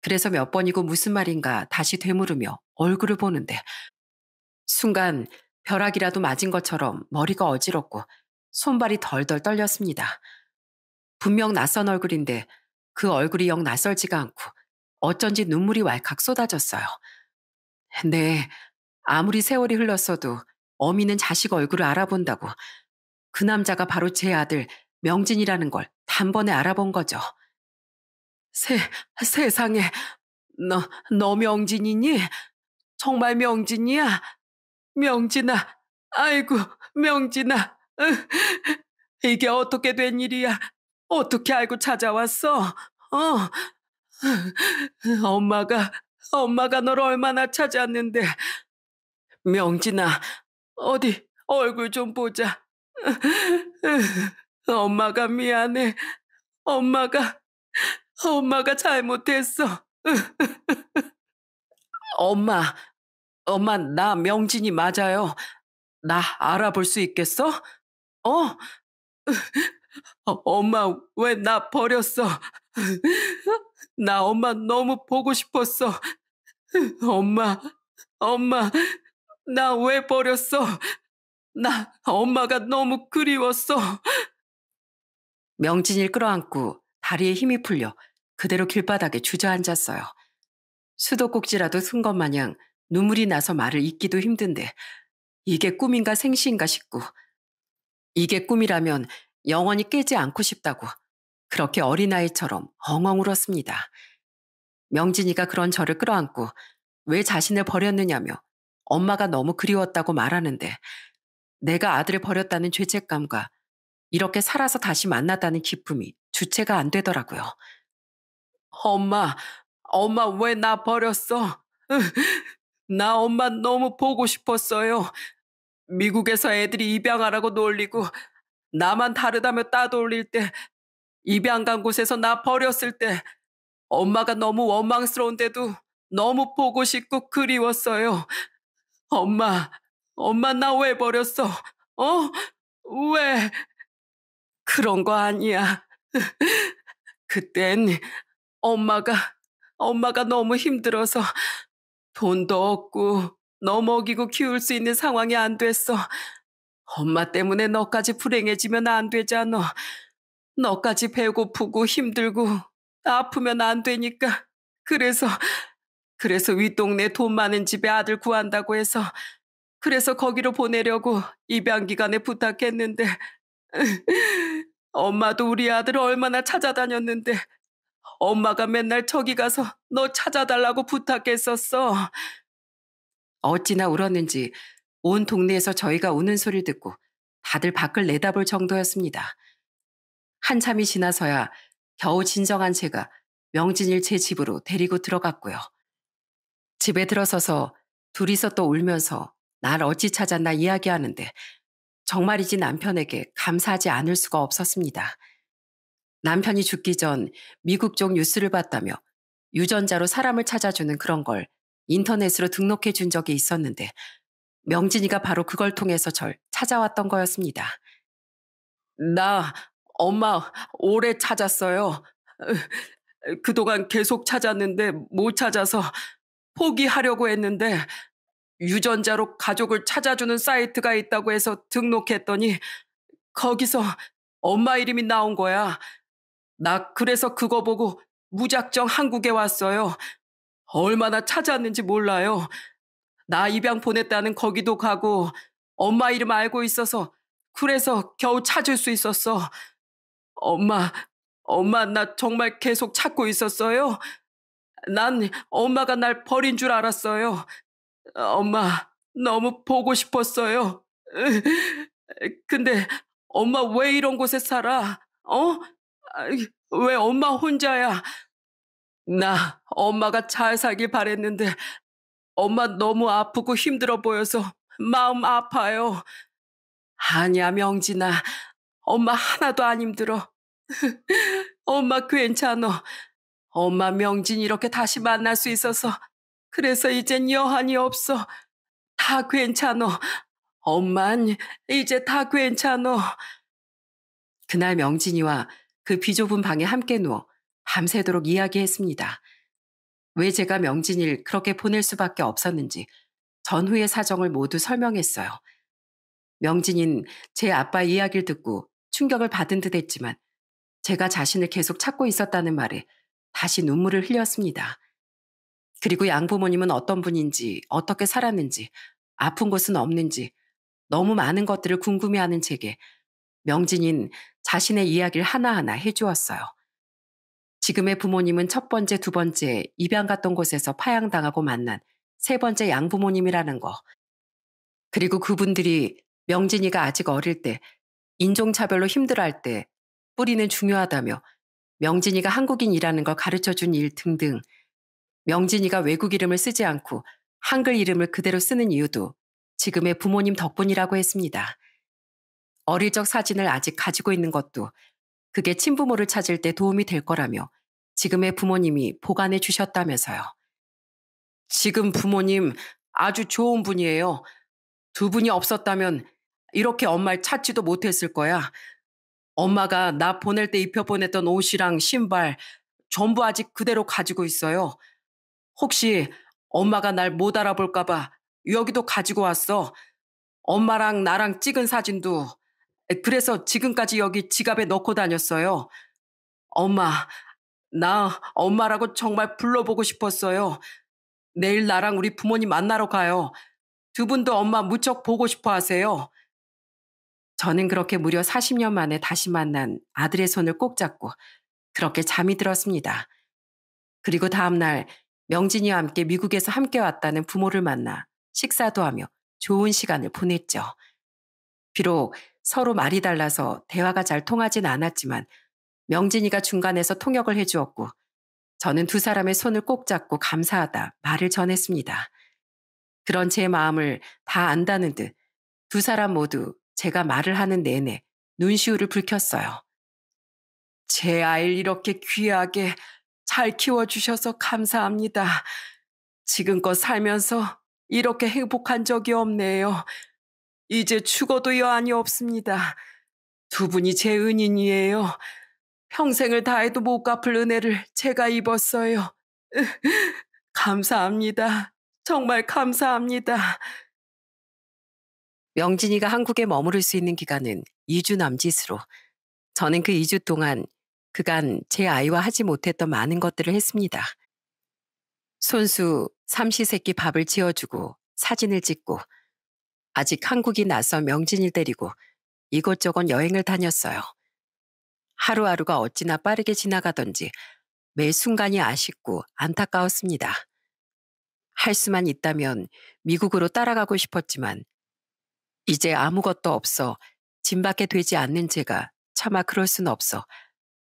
그래서 몇 번이고 무슨 말인가 다시 되물으며 얼굴을 보는데 순간 벼락이라도 맞은 것처럼 머리가 어지럽고 손발이 덜덜 떨렸습니다. 분명 낯선 얼굴인데 그 얼굴이 영 낯설지가 않고 어쩐지 눈물이 왈칵 쏟아졌어요. 네, 아무리 세월이 흘렀어도 어미는 자식 얼굴을 알아본다고 그 남자가 바로 제 아들 명진이라는 걸 단번에 알아본 거죠. 세, 세상에, 너, 너 명진이니? 정말 명진이야? 명진아, 아이고, 명진아. 으, 이게 어떻게 된 일이야? 어떻게 알고 찾아왔어? 어, 엄마가, 엄마가 널 얼마나 찾았는데. 명진아, 어디 얼굴 좀 보자. 엄마가 미안해. 엄마가, 엄마가 잘못했어. 엄마, 엄마, 나 명진이 맞아요. 나 알아볼 수 있겠어? 어? 엄마 왜 나 버렸어? 나 엄마 너무 보고 싶었어. 엄마, 엄마, 나 왜 버렸어? 나 엄마가 너무 그리웠어. 명진이를 끌어안고 다리에 힘이 풀려 그대로 길바닥에 주저앉았어요. 수도꼭지라도 쓴 것 마냥 눈물이 나서 말을 잇기도 힘든데 이게 꿈인가 생시인가 싶고 이게 꿈이라면 영원히 깨지 않고 싶다고 그렇게 어린아이처럼 엉엉 울었습니다. 명진이가 그런 저를 끌어안고 왜 자신을 버렸느냐며 엄마가 너무 그리웠다고 말하는데 내가 아들을 버렸다는 죄책감과 이렇게 살아서 다시 만났다는 기쁨이 주체가 안 되더라고요. 엄마, 엄마 왜 나 버렸어? 나 엄마 너무 보고 싶었어요. 미국에서 애들이 입양하라고 놀리고 나만 다르다며 따돌릴 때, 입이안간 곳에서 나 버렸을 때, 엄마가 너무 원망스러운데도 너무 보고 싶고 그리웠어요. 엄마, 엄마 나 왜 버렸어? 어? 왜? 그런 거 아니야. 그땐 엄마가, 엄마가 너무 힘들어서 돈도 없고 너 먹이고 키울 수 있는 상황이 안 됐어. 엄마 때문에 너까지 불행해지면 안 되잖아. 너까지 배고프고 힘들고 아프면 안 되니까. 그래서, 그래서 윗동네 돈 많은 집에 아들 구한다고 해서, 그래서 거기로 보내려고 입양기간에 부탁했는데, 엄마도 우리 아들 얼마나 찾아다녔는데, 엄마가 맨날 저기 가서 너 찾아달라고 부탁했었어. 어찌나 울었는지 온 동네에서 저희가 우는 소리를 듣고 다들 밖을 내다볼 정도였습니다. 한참이 지나서야 겨우 진정한 제가 명진일 제 집으로 데리고 들어갔고요. 집에 들어서서 둘이서 또 울면서 날 어찌 찾았나 이야기하는데 정말이지 남편에게 감사하지 않을 수가 없었습니다. 남편이 죽기 전 미국 쪽 뉴스를 봤다며 유전자로 사람을 찾아주는 그런 걸 인터넷으로 등록해 준 적이 있었는데 명진이가 바로 그걸 통해서 절 찾아왔던 거였습니다. 나 엄마 오래 찾았어요. 그동안 계속 찾았는데 못 찾아서 포기하려고 했는데 유전자로 가족을 찾아주는 사이트가 있다고 해서 등록했더니 거기서 엄마 이름이 나온 거야. 나 그래서 그거 보고 무작정 한국에 왔어요. 얼마나 찾았는지 몰라요. 나 입양 보냈다는 거기도 가고 엄마 이름 알고 있어서 그래서 겨우 찾을 수 있었어. 엄마, 엄마 나 정말 계속 찾고 있었어요. 난 엄마가 날 버린 줄 알았어요. 엄마 너무 보고 싶었어요. 근데 엄마 왜 이런 곳에 살아? 어? 왜 엄마 혼자야? 나 엄마가 잘 살길 바랬는데 엄마 너무 아프고 힘들어 보여서 마음 아파요. 아니야, 명진아. 엄마 하나도 안 힘들어. 엄마 괜찮어. 엄마 명진 이렇게 다시 만날 수 있어서 그래서 이젠 여한이 없어. 다 괜찮어. 엄만 이제 다 괜찮어. 그날 명진이와 그 비좁은 방에 함께 누워 밤새도록 이야기했습니다. 왜 제가 명진이를 그렇게 보낼 수밖에 없었는지 전후의 사정을 모두 설명했어요. 명진인 제 아빠 이야기를 듣고 충격을 받은 듯 했지만 제가 자신을 계속 찾고 있었다는 말에 다시 눈물을 흘렸습니다. 그리고 양부모님은 어떤 분인지, 어떻게 살았는지, 아픈 곳은 없는지, 너무 많은 것들을 궁금해하는 제게 명진인 자신의 이야기를 하나하나 해주었어요. 지금의 부모님은 첫 번째, 두 번째 입양 갔던 곳에서 파양당하고 만난 세 번째 양부모님이라는 거. 그리고 그분들이 명진이가 아직 어릴 때 인종차별로 힘들어할 때 뿌리는 중요하다며 명진이가 한국인이라는 걸 가르쳐 준 일 등등 명진이가 외국 이름을 쓰지 않고 한글 이름을 그대로 쓰는 이유도 지금의 부모님 덕분이라고 했습니다. 어릴 적 사진을 아직 가지고 있는 것도 그게 친부모를 찾을 때 도움이 될 거라며 지금의 부모님이 보관해 주셨다면서요. 지금 부모님 아주 좋은 분이에요. 두 분이 없었다면 이렇게 엄마를 찾지도 못했을 거야. 엄마가 나 보낼 때 입혀보냈던 옷이랑 신발 전부 아직 그대로 가지고 있어요. 혹시 엄마가 날 못 알아볼까봐 여기도 가지고 왔어. 엄마랑 나랑 찍은 사진도 그래서 지금까지 여기 지갑에 넣고 다녔어요. 엄마, 나 엄마라고 정말 불러보고 싶었어요. 내일 나랑 우리 부모님 만나러 가요. 두 분도 엄마 무척 보고 싶어 하세요. 저는 그렇게 무려 40년 만에 다시 만난 아들의 손을 꼭 잡고 그렇게 잠이 들었습니다. 그리고 다음날 명진이와 함께 미국에서 함께 왔다는 부모를 만나 식사도 하며 좋은 시간을 보냈죠. 비록 서로 말이 달라서 대화가 잘 통하진 않았지만 명진이가 중간에서 통역을 해주었고 저는 두 사람의 손을 꼭 잡고 감사하다 말을 전했습니다. 그런 제 마음을 다 안다는 듯 두 사람 모두 제가 말을 하는 내내 눈시울을 붉혔어요. 제 아이를 이렇게 귀하게 잘 키워주셔서 감사합니다. 지금껏 살면서 이렇게 행복한 적이 없네요. 이제 죽어도 여한이 없습니다. 두 분이 제 은인이에요. 평생을 다해도 못 갚을 은혜를 제가 입었어요. 감사합니다. 정말 감사합니다. 명진이가 한국에 머무를 수 있는 기간은 2주 남짓으로 저는 그 2주 동안 그간 제 아이와 하지 못했던 많은 것들을 했습니다. 손수 삼시세끼 밥을 지어주고 사진을 찍고 아직 한국이 나서 명진이 데리고 이곳저곳 여행을 다녔어요. 하루하루가 어찌나 빠르게 지나가던지 매 순간이 아쉽고 안타까웠습니다. 할 수만 있다면 미국으로 따라가고 싶었지만 이제 아무것도 없어 짐밖에 되지 않는 제가 차마 그럴 순 없어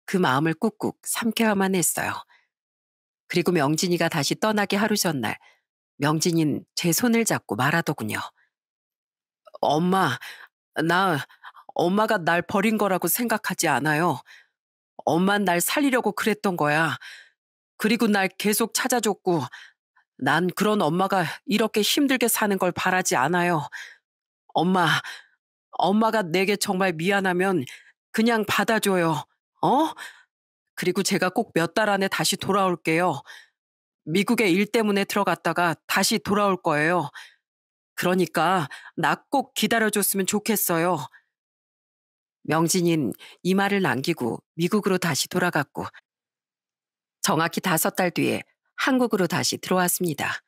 그 마음을 꾹꾹 삼켜야만 했어요. 그리고 명진이가 다시 떠나기 하루 전날 명진인 제 손을 잡고 말하더군요. 엄마, 나 엄마가 날 버린 거라고 생각하지 않아요. 엄만 날 살리려고 그랬던 거야. 그리고 날 계속 찾아줬고, 난 그런 엄마가 이렇게 힘들게 사는 걸 바라지 않아요. 엄마, 엄마가 내게 정말 미안하면 그냥 받아줘요. 어? 그리고 제가 꼭 몇 달 안에 다시 돌아올게요. 미국에 일 때문에 들어갔다가 다시 돌아올 거예요. 그러니까 나 꼭 기다려줬으면 좋겠어요. 명진인 이 말을 남기고 미국으로 다시 돌아갔고 정확히 다섯 달 뒤에 한국으로 다시 들어왔습니다.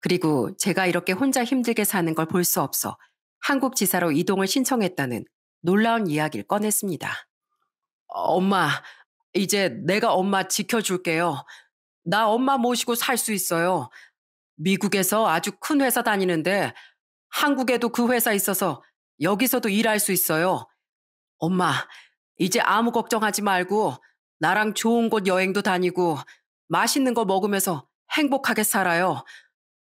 그리고 제가 이렇게 혼자 힘들게 사는 걸 볼 수 없어 한국 지사로 이동을 신청했다는 놀라운 이야기를 꺼냈습니다. 엄마, 이제 내가 엄마 지켜줄게요. 나 엄마 모시고 살 수 있어요. 미국에서 아주 큰 회사 다니는데 한국에도 그 회사 있어서 여기서도 일할 수 있어요. 엄마, 이제 아무 걱정하지 말고 나랑 좋은 곳 여행도 다니고 맛있는 거 먹으면서 행복하게 살아요.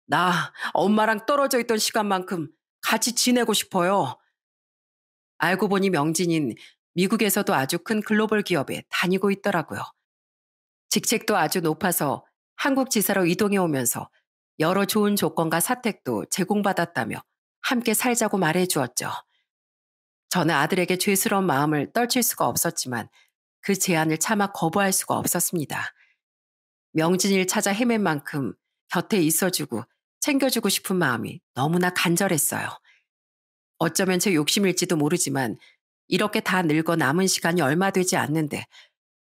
나 엄마랑 떨어져 있던 시간만큼 같이 지내고 싶어요. 알고 보니 명진인 미국에서도 아주 큰 글로벌 기업에 다니고 있더라고요. 직책도 아주 높아서 한국 지사로 이동해 오면서 여러 좋은 조건과 사택도 제공받았다며 함께 살자고 말해 주었죠. 저는 아들에게 죄스러운 마음을 떨칠 수가 없었지만 그 제안을 차마 거부할 수가 없었습니다. 명진이를 찾아 헤맨 만큼 곁에 있어주고 챙겨주고 싶은 마음이 너무나 간절했어요. 어쩌면 제 욕심일지도 모르지만 이렇게 다 늙어 남은 시간이 얼마 되지 않는데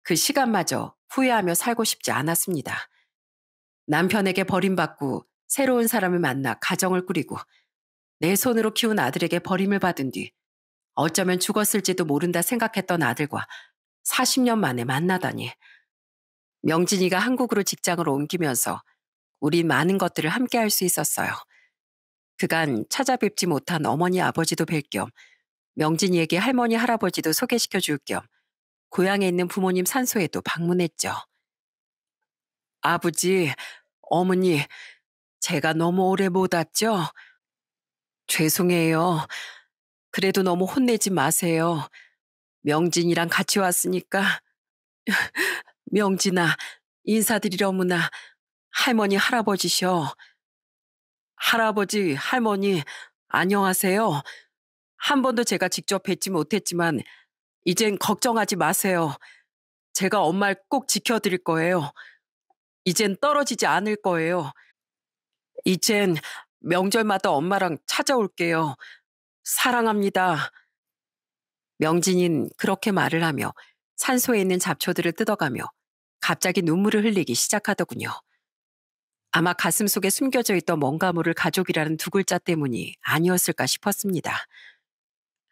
그 시간마저 후회하며 살고 싶지 않았습니다. 남편에게 버림받고 새로운 사람을 만나 가정을 꾸리고 내 손으로 키운 아들에게 버림을 받은 뒤 어쩌면 죽었을지도 모른다 생각했던 아들과 40년 만에 만나다니. 명진이가 한국으로 직장을 옮기면서 우리 많은 것들을 함께 할 수 있었어요. 그간 찾아뵙지 못한 어머니 아버지도 뵐 겸 명진이에게 할머니 할아버지도 소개시켜 줄 겸 고향에 있는 부모님 산소에도 방문했죠. 아버지, 어머니, 제가 너무 오래 못 왔죠? 죄송해요. 그래도 너무 혼내지 마세요. 명진이랑 같이 왔으니까. 명진아, 인사드리려무나 할머니, 할아버지셔. 할아버지, 할머니, 안녕하세요. 한 번도 제가 직접 뵙지 못했지만, 이젠 걱정하지 마세요. 제가 엄마를 꼭 지켜드릴 거예요. 이젠 떨어지지 않을 거예요. 이젠 명절마다 엄마랑 찾아올게요. 사랑합니다. 명진인 그렇게 말을 하며 산소에 있는 잡초들을 뜯어가며 갑자기 눈물을 흘리기 시작하더군요. 아마 가슴 속에 숨겨져 있던 뭔가 모를 가족이라는 두 글자 때문이 아니었을까 싶었습니다.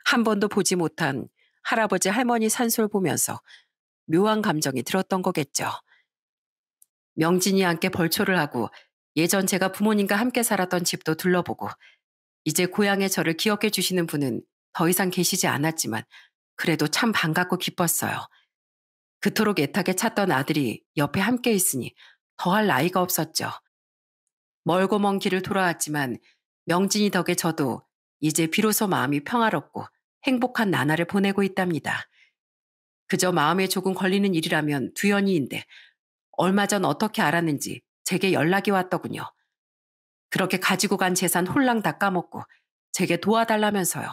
한 번도 보지 못한 할아버지 할머니 산소를 보면서 묘한 감정이 들었던 거겠죠. 명진이와 함께 벌초를 하고 예전 제가 부모님과 함께 살았던 집도 둘러보고 이제 고향의 저를 기억해 주시는 분은 더 이상 계시지 않았지만 그래도 참 반갑고 기뻤어요. 그토록 애타게 찾던 아들이 옆에 함께 있으니 더할 나이가 없었죠. 멀고 먼 길을 돌아왔지만 명진이 덕에 저도 이제 비로소 마음이 평화롭고 행복한 나날을 보내고 있답니다. 그저 마음에 조금 걸리는 일이라면 두연이인데 얼마 전 어떻게 알았는지 제게 연락이 왔더군요. 그렇게 가지고 간 재산 홀랑 다 까먹고 제게 도와달라면서요.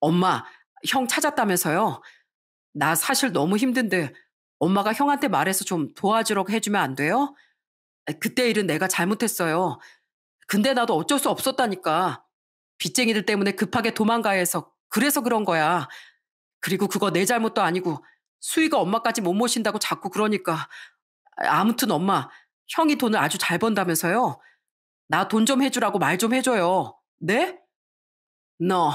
엄마, 형 찾았다면서요? 나 사실 너무 힘든데 엄마가 형한테 말해서 좀 도와주라고 해주면 안 돼요? 그때 일은 내가 잘못했어요. 근데 나도 어쩔 수 없었다니까. 빚쟁이들 때문에 급하게 도망가야 해서 그래서 그런 거야. 그리고 그거 내 잘못도 아니고 수희가 엄마까지 못 모신다고 자꾸 그러니까. 아무튼 엄마, 형이 돈을 아주 잘 번다면서요. 나 돈 좀 해주라고 말 좀 해줘요. 네? 너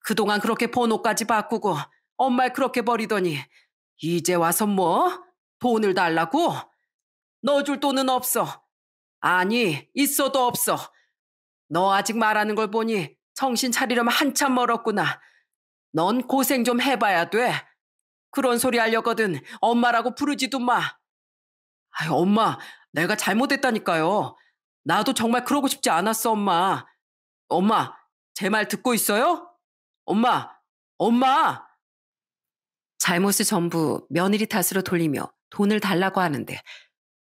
그동안 그렇게 번호까지 바꾸고 엄마를 그렇게 버리더니 이제 와서 뭐? 돈을 달라고? 너 줄 돈은 없어. 아니, 있어도 없어. 너 아직 말하는 걸 보니 정신 차리려면 한참 멀었구나. 넌 고생 좀 해봐야 돼. 그런 소리 하려거든 엄마라고 부르지도 마. 아이, 엄마, 내가 잘못했다니까요. 나도 정말 그러고 싶지 않았어, 엄마. 엄마, 제 말 듣고 있어요? 엄마, 엄마! 잘못을 전부 며느리 탓으로 돌리며 돈을 달라고 하는데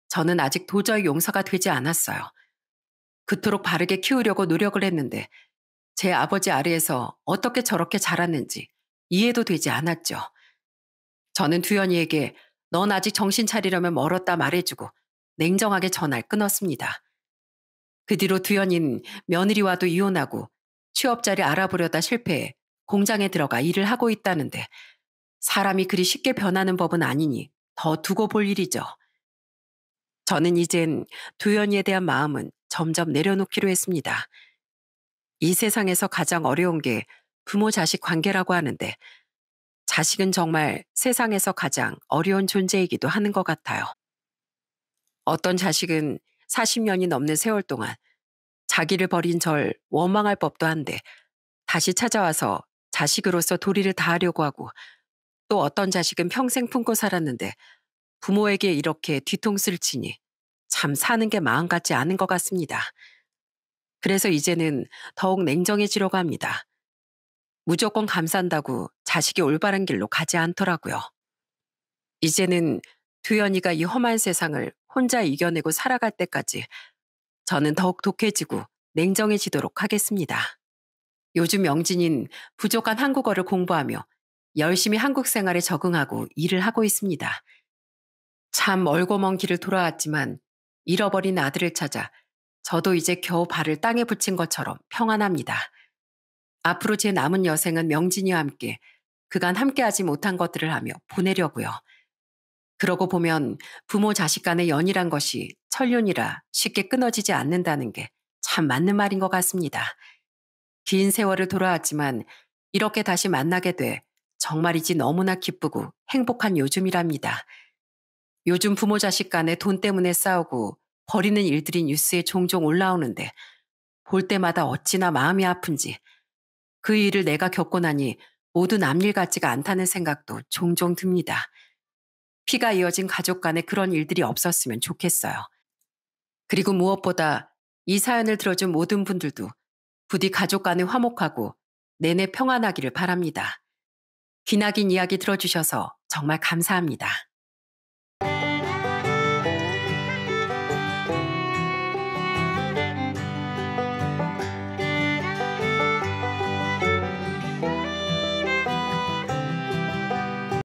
저는 아직 도저히 용서가 되지 않았어요. 그토록 바르게 키우려고 노력을 했는데 제 아버지 아래에서 어떻게 저렇게 자랐는지 이해도 되지 않았죠. 저는 두연이에게넌 아직 정신 차리려면 멀었다 말해주고 냉정하게 전화를 끊었습니다. 그 뒤로 두연이는 며느리와도 이혼하고 취업자리 알아보려다 실패해 공장에 들어가 일을 하고 있다는데 사람이 그리 쉽게 변하는 법은 아니니 더 두고 볼 일이죠. 저는 이젠 두연이에 대한 마음은 점점 내려놓기로 했습니다. 이 세상에서 가장 어려운 게 부모 자식 관계라고 하는데 자식은 정말 세상에서 가장 어려운 존재이기도 하는 것 같아요. 어떤 자식은 40년이 넘는 세월 동안 자기를 버린 절 원망할 법도 한데 다시 찾아와서 자식으로서 도리를 다하려고 하고 또 어떤 자식은 평생 품고 살았는데 부모에게 이렇게 뒤통수를 치니 참 사는 게 마음 같지 않은 것 같습니다. 그래서 이제는 더욱 냉정해지려고 합니다. 무조건 감싼다고 자식이 올바른 길로 가지 않더라고요. 이제는 두연이가 이 험한 세상을 혼자 이겨내고 살아갈 때까지 저는 더욱 독해지고 냉정해지도록 하겠습니다. 요즘 영진인 부족한 한국어를 공부하며 열심히 한국 생활에 적응하고 일을 하고 있습니다. 참 멀고 먼 길을 돌아왔지만 잃어버린 아들을 찾아 저도 이제 겨우 발을 땅에 붙인 것처럼 평안합니다. 앞으로 제 남은 여생은 명진이와 함께 그간 함께하지 못한 것들을 하며 보내려고요. 그러고 보면 부모 자식 간의 연이란 것이 천륜이라 쉽게 끊어지지 않는다는 게 참 맞는 말인 것 같습니다. 긴 세월을 돌아왔지만 이렇게 다시 만나게 돼 정말이지 너무나 기쁘고 행복한 요즘이랍니다. 요즘 부모 자식 간에 돈 때문에 싸우고 버리는 일들이 뉴스에 종종 올라오는데 볼 때마다 어찌나 마음이 아픈지 그 일을 내가 겪고 나니 모두 남일 같지가 않다는 생각도 종종 듭니다. 피가 이어진 가족 간에 그런 일들이 없었으면 좋겠어요. 그리고 무엇보다 이 사연을 들어준 모든 분들도 부디 가족 간에 화목하고 내내 평안하기를 바랍니다. 기나긴 이야기 들어주셔서 정말 감사합니다.